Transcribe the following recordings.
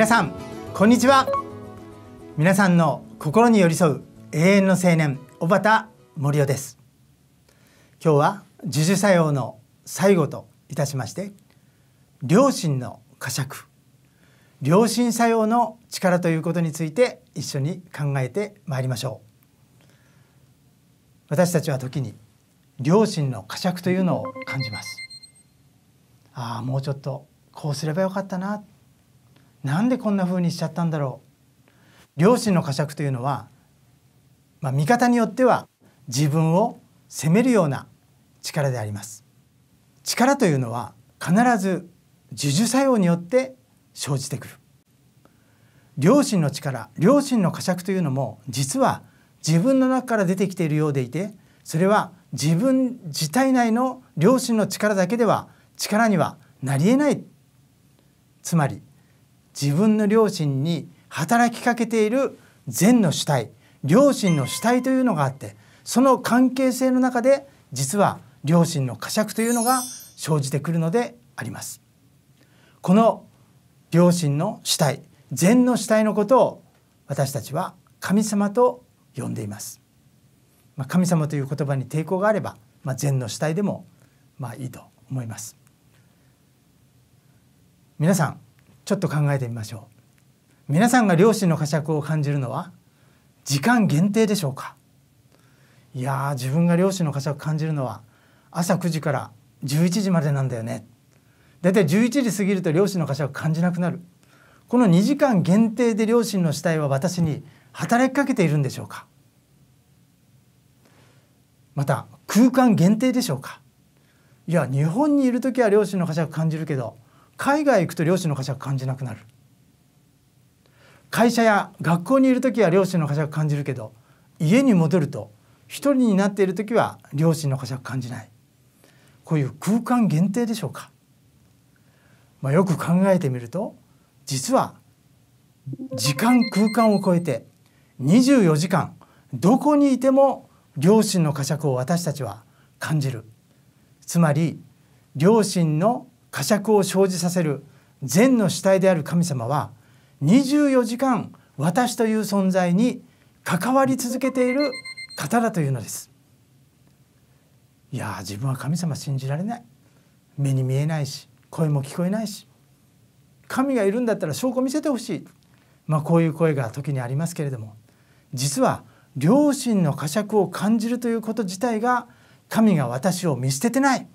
皆さんこんにちは皆さんの心に寄り添う永遠の青年小畑森夫です今日は呪術作用の最後といたしまして良心の呵責良心作用の力ということについて一緒に考えてまいりましょう私たちは時に良心の呵責というのを感じますああもうちょっとこうすればよかったななんでこんな風にしちゃったんだろう良心の呵責というのは、まあ、見方によっては自分を責めるような力であります力というのは必ず呪術作用によって生じてくる良心の力良心の呵責というのも実は自分の中から出てきているようでいてそれは自分自体内の良心の力だけでは力にはなり得ないつまり自分の両親に働きかけている善の主体両親の主体というのがあってその関係性の中で実は両親の呵責というのが生じてくるのでありますこの両親の主体善の主体のことを私たちは神様と呼んでいます、まあ、神様という言葉に抵抗があれば、まあ、善の主体でもまあいいと思います皆さんちょっと考えてみましょう皆さんが両親の呵責を感じるのは時間限定でしょうかいや自分が両親の呵責感じるのは朝9時から11時までなんだよねだいたい11時過ぎると両親の呵責感じなくなるこの2時間限定で両親の死体は私に働きかけているんでしょうかまた空間限定でしょうかいや日本にいる時は両親の呵責感じるけど海外行くと両親の呵責感じなくなる会社や学校にいる時は両親の呵責感じるけど家に戻ると一人になっている時は両親の呵責感じないこういう空間限定でしょうか、まあ、よく考えてみると実は時間空間を超えて24時間どこにいても両親の呵責を私たちは感じるつまり両親の呵責を生じさせる善の主体である神様は24時間私という存在に関わり続けている方だというのですいや自分は神様信じられない目に見えないし声も聞こえないし神がいるんだったら証拠見せてほしい、まあ、こういう声が時にありますけれども実は良心の呵責を感じるということ自体が神が私を見捨ててない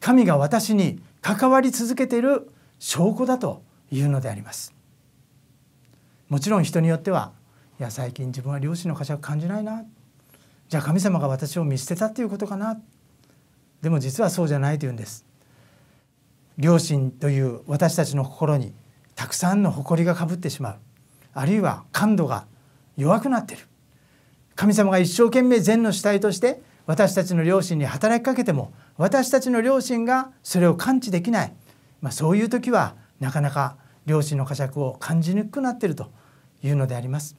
神が私に関わり続けている証拠だというのでありますもちろん人によってはいや最近自分は両親の価を感じないなじゃあ神様が私を見捨てたっていうことかなでも実はそうじゃないというんです良心という私たちの心にたくさんの誇りがかぶってしまうあるいは感度が弱くなっている神様が一生懸命善の主体として私たちの両親に働きかけても私たちの両親がそれを感知できない、まあ、そういう時はなかなか両親の呵責を感じにくくなっているというのであります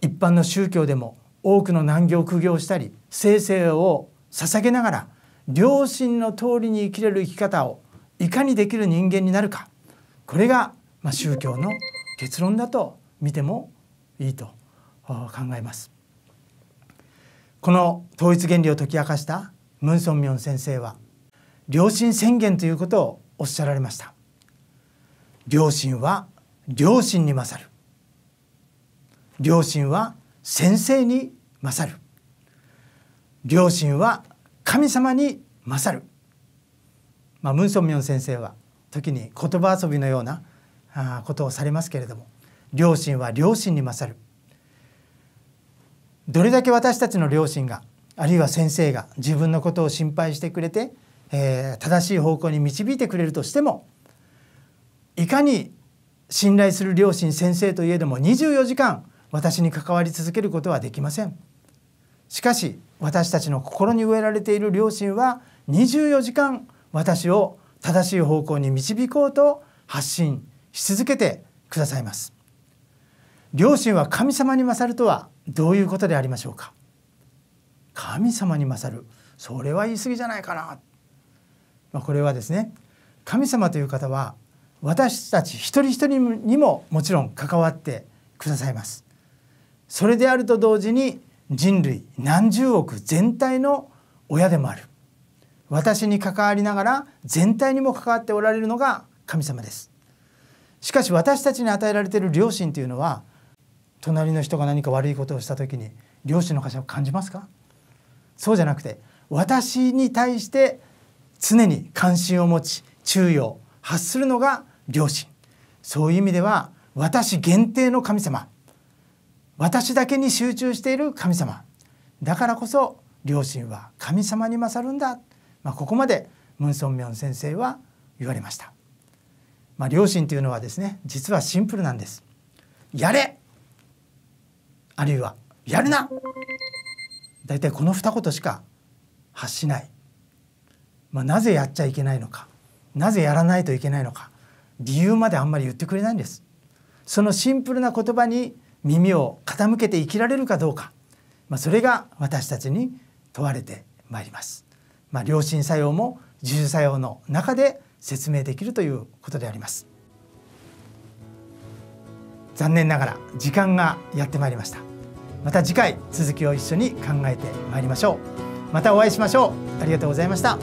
一般の宗教でも多くの難行苦行したり生成を捧げながら良心の通りに生きれる生き方をいかにできる人間になるかこれが、ま宗教の結論だと見てもいいと考えます。この統一原理を解き明かしたムン・ソンミョン先生は良心宣言ということをおっしゃられました良心は良心に勝る良心は先生に勝る良心は神様に勝る、まあ、ムン・ソンミョン先生は時に言葉遊びのようなことをされますけれども良心は良心に勝るどれだけ私たちの両親があるいは先生が自分のことを心配してくれて、えー、正しい方向に導いてくれるとしてもいかに信頼する両親先生といえども24時間私に関わり続けることはできませんしかし私たちの心に植えられている両親は24時間私を正しい方向に導こうと発信し続けてくださいます両親は神様に勝るとはどういうことでありましょうか神様に勝るそれは言い過ぎじゃないかな、まあ、これはですね神様という方は私たち一人一人にももちろん関わってくださいますそれであると同時に人類何十億全体の親でもある私に関わりながら全体にも関わっておられるのが神様ですしかし私たちに与えられている良心というのは隣の人が何か悪いことをした時に両親の会社を感じますかそうじゃなくて私に対して常に関心を持ち注意を発するのが良心そういう意味では私限定の神様私だけに集中している神様だからこそ良心は神様に勝るんだ、まあ、ここまでムン・ソンミョン先生は言われました、まあ、良心というのはですね実はシンプルなんですやれあるいは「やるな!」大体この二言しか発しない、まあ、なぜやっちゃいけないのかなぜやらないといけないのか理由まであんまり言ってくれないんですそのシンプルな言葉に耳を傾けて生きられるかどうか、まあ、それが私たちに問われてまいります、まあ、良心作用も自主作用の中で説明できるということであります残念ながら時間がやってまいりましたまた次回続きを一緒に考えてまいりましょうまたお会いしましょうありがとうございました